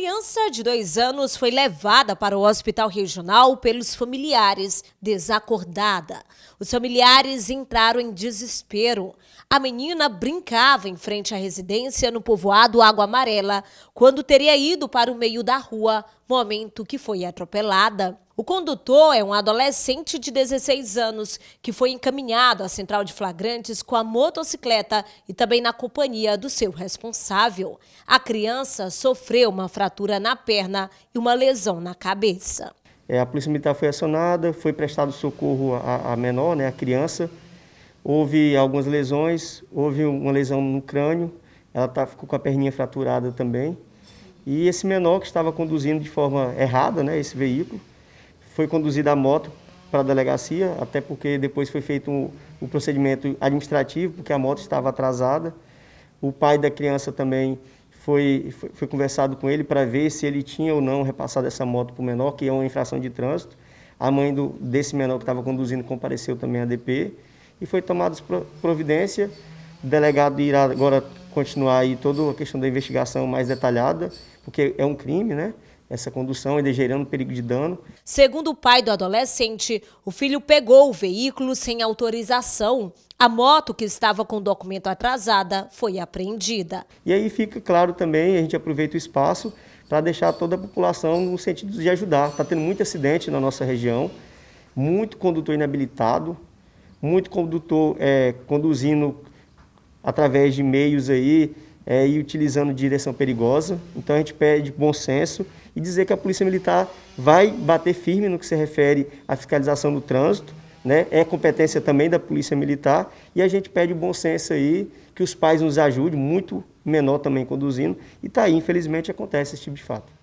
criança de dois anos foi levada para o hospital regional pelos familiares, desacordada. Os familiares entraram em desespero. A menina brincava em frente à residência no povoado Água Amarela, quando teria ido para o meio da rua momento que foi atropelada. O condutor é um adolescente de 16 anos que foi encaminhado à central de flagrantes com a motocicleta e também na companhia do seu responsável. A criança sofreu uma fratura na perna e uma lesão na cabeça. É, a polícia militar foi acionada, foi prestado socorro à, à menor, né, à criança. Houve algumas lesões, houve uma lesão no crânio, ela tá, ficou com a perninha fraturada também. E esse menor que estava conduzindo de forma errada né, esse veículo, foi conduzido a moto para a delegacia, até porque depois foi feito o um, um procedimento administrativo, porque a moto estava atrasada. O pai da criança também foi, foi, foi conversado com ele para ver se ele tinha ou não repassado essa moto para o menor, que é uma infração de trânsito. A mãe do, desse menor que estava conduzindo compareceu também à DP e foi tomada providência. O delegado irá agora continuar aí toda a questão da investigação mais detalhada, porque é um crime, né? Essa condução ele gerando perigo de dano. Segundo o pai do adolescente, o filho pegou o veículo sem autorização. A moto que estava com o documento atrasada foi apreendida. E aí fica claro também, a gente aproveita o espaço para deixar toda a população no sentido de ajudar. Está tendo muito acidente na nossa região, muito condutor inabilitado, muito condutor é, conduzindo através de meios aí é, e utilizando direção perigosa. Então a gente pede bom senso e dizer que a Polícia Militar vai bater firme no que se refere à fiscalização do trânsito, né? é competência também da Polícia Militar e a gente pede bom senso aí, que os pais nos ajudem, muito menor também conduzindo, e tá aí, infelizmente acontece esse tipo de fato.